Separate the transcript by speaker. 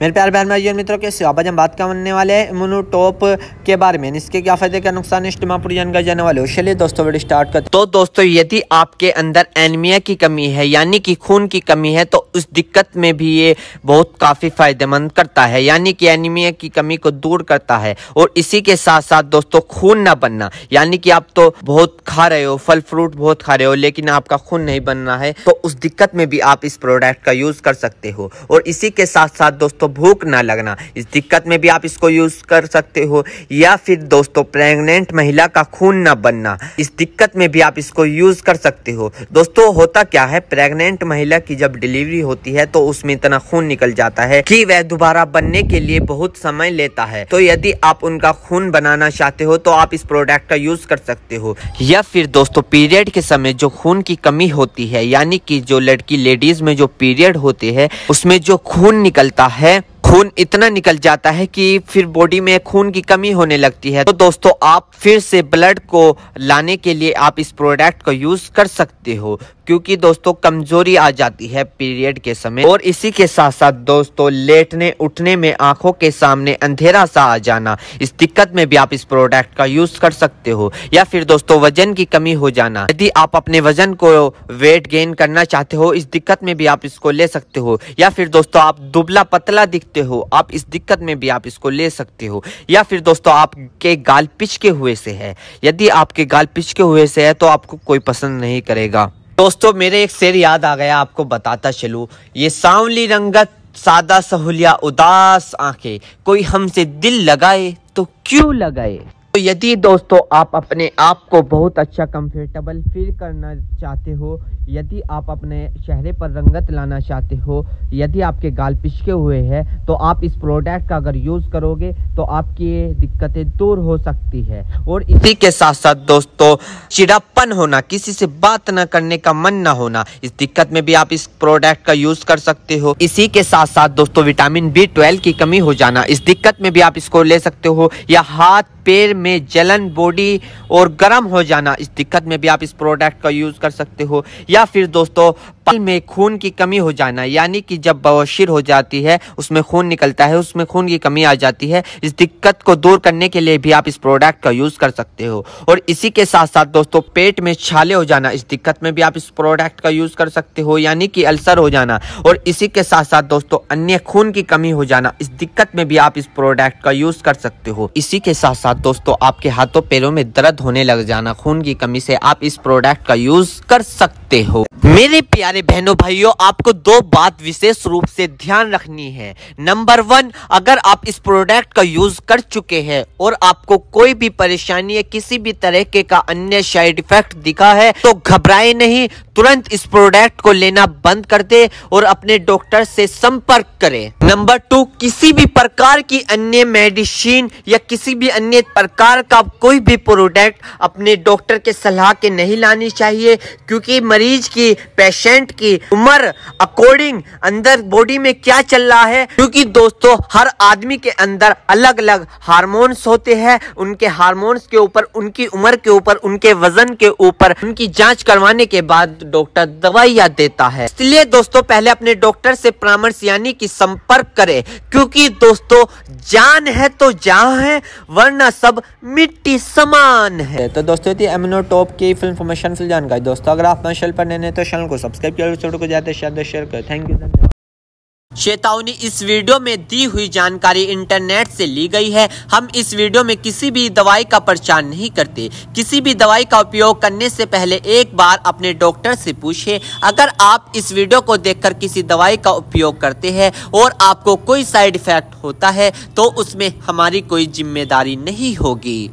Speaker 1: मेरे प्यार बहन भाई मित्रों के सिवाबाज हम बात करने वाले हैं इम्यूनोटॉप के बारे में इसके क्या फायदे क्या नुकसान इस्टमा पूरी जानकारी जाने वाले हो चलिए दोस्तों वीडियो स्टार्ट करते तो दोस्तों यदि आपके अंदर एनीमिया की कमी है यानी कि खून की कमी है तो उस दिक्कत में भी ये बहुत काफ़ी फायदेमंद करता है यानी कि एनीमिया की कमी को दूर करता है और इसी के साथ साथ दोस्तों खून ना बनना यानी कि आप तो बहुत खा रहे हो फल फ्रूट बहुत खा रहे हो लेकिन आपका खून नहीं बन रहा है तो उस दिक्कत में भी आप इस प्रोडक्ट का यूज़ कर सकते हो और इसी के साथ साथ दोस्तों भूख ना लगना इस दिक्कत में भी आप इसको यूज़ कर सकते हो या फिर दोस्तों प्रेग्नेंट महिला का खून ना बनना इस दिक्कत में भी आप इसको यूज़ कर सकते हो दोस्तों होता क्या है प्रेग्नेंट महिला की जब डिलीवरी होती है तो उसमें इतना खून निकल जाता है कि वह दोबारा बनने के लिए बहुत समय लेता है तो यदि आप उनका खून बनाना चाहते हो तो आप इस प्रोडक्ट का यूज कर सकते हो या फिर दोस्तों पीरियड के समय जो खून की कमी होती है यानी कि जो लड़की लेडीज में जो पीरियड होते हैं उसमें जो खून निकलता है खून इतना निकल जाता है कि फिर बॉडी में खून की कमी होने लगती है तो दोस्तों आप फिर से ब्लड को लाने के लिए आप इस प्रोडक्ट को यूज़ कर सकते हो क्योंकि दोस्तों कमजोरी आ जाती है पीरियड के समय और इसी के साथ साथ दोस्तों लेटने उठने में आंखों के सामने अंधेरा सा आ जाना इस दिक्कत में भी आप इस प्रोडक्ट का यूज कर सकते हो या फिर दोस्तों वजन की कमी हो जाना यदि आप अपने वजन को वेट गेन करना चाहते हो इस दिक्कत में भी आप इसको ले सकते हो या फिर दोस्तों आप दुबला पतला दिखते हो आप इस दिक्कत में भी आप इसको ले सकते हो या फिर दोस्तों आपके गाल पिचके हुए से है यदि आपके गाल पिचके हुए से है तो आपको कोई पसंद नहीं करेगा दोस्तों मेरे एक शेर याद आ गया आपको बताता चलू ये सांवली रंगत सादा सहूलिया उदास आंखें कोई हमसे दिल लगाए तो क्यों लगाए तो यदि दोस्तों आप अपने आप को बहुत अच्छा कंफर्टेबल फील करना चाहते हो यदि आप अपने चेहरे पर रंगत लाना चाहते हो यदि आपके गाल पिछके हुए हैं तो आप इस प्रोडक्ट का अगर यूज़ करोगे तो आपकी ये दिक्कतें दूर हो सकती है और इसी के साथ साथ दोस्तों चिड़ापन होना किसी से बात ना करने का मन ना होना इस दिक्कत में भी आप इस प्रोडक्ट का यूज़ कर सकते हो इसी के साथ साथ दोस्तों विटामिन बी की कमी हो जाना इस दिक्कत में भी आप इसको ले सकते हो या हाथ पैर में में जलन बॉडी और गर्म हो जाना इस दिक्कत में भी आप इस प्रोडक्ट का यूज़ कर सकते हो या फिर दोस्तों पाल में खून की कमी हो जाना यानी कि जब बवासीर हो जाती है उसमें खून निकलता है उसमें खून की कमी आ जाती है इस दिक्कत को दूर करने के लिए भी आप इस प्रोडक्ट का यूज़ कर सकते हो और इसी के साथ साथ दोस्तों पेट में छाले हो जाना इस दिक्कत में भी आप इस प्रोडक्ट का यूज़ कर सकते हो यानी कि अल्सर हो जाना और इसी के साथ साथ दोस्तों अन्य खून की कमी हो जाना इस दिक्कत में भी आप इस प्रोडक्ट का यूज़ कर सकते हो इसी के साथ साथ दोस्तों आपके हाथों पैरों में दर्द होने लग जाना खून की कमी से आप इस प्रोडक्ट का यूज़ कर सकते सकते हो मेरे प्यारे बहनों भाइयों आपको दो बात विशेष रूप से ध्यान रखनी है नंबर वन अगर आप इस प्रोडक्ट का यूज कर चुके हैं और आपको कोई भी परेशानी या किसी भी तरीके का अन्य साइड इफेक्ट दिखा है तो घबराए नहीं तुरंत इस प्रोडक्ट को लेना बंद कर दे और अपने डॉक्टर से संपर्क करें नंबर टू किसी भी प्रकार की अन्य मेडिसिन या किसी भी अन्य प्रकार का कोई भी प्रोडक्ट अपने डॉक्टर के सलाह के नहीं लानी चाहिए क्योंकि मरीज की पेशेंट की उम्र अकॉर्डिंग अंदर बॉडी में क्या चल रहा है क्योंकि दोस्तों हर आदमी के अंदर अलग अलग हार्मोन्स होते हैं उनके हार्मोन्स के ऊपर उनकी उम्र के ऊपर उनके वजन के ऊपर उनकी जाँच करवाने के बाद डॉक्टर दवाइयाँ देता है इसलिए दोस्तों पहले अपने डॉक्टर से परामर्श यानी की संपर्क संपर्क करे क्योंकि दोस्तों जान है तो जहाँ है वरना सब मिट्टी समान है तो दोस्तों ये एमिनो टॉप की फिल्म इन्फॉर्मेशन फिल जानकारी दोस्तों अगर आप मैं चैनल पर नहीं तो चैनल को सब्सक्राइब कर छोटो को जाते शेयर करें थैंक यू चेतावनी इस वीडियो में दी हुई जानकारी इंटरनेट से ली गई है हम इस वीडियो में किसी भी दवाई का प्रचार नहीं करते किसी भी दवाई का उपयोग करने से पहले एक बार अपने डॉक्टर से पूछे अगर आप इस वीडियो को देखकर किसी दवाई का उपयोग करते हैं और आपको कोई साइड इफेक्ट होता है तो उसमें हमारी कोई जिम्मेदारी नहीं होगी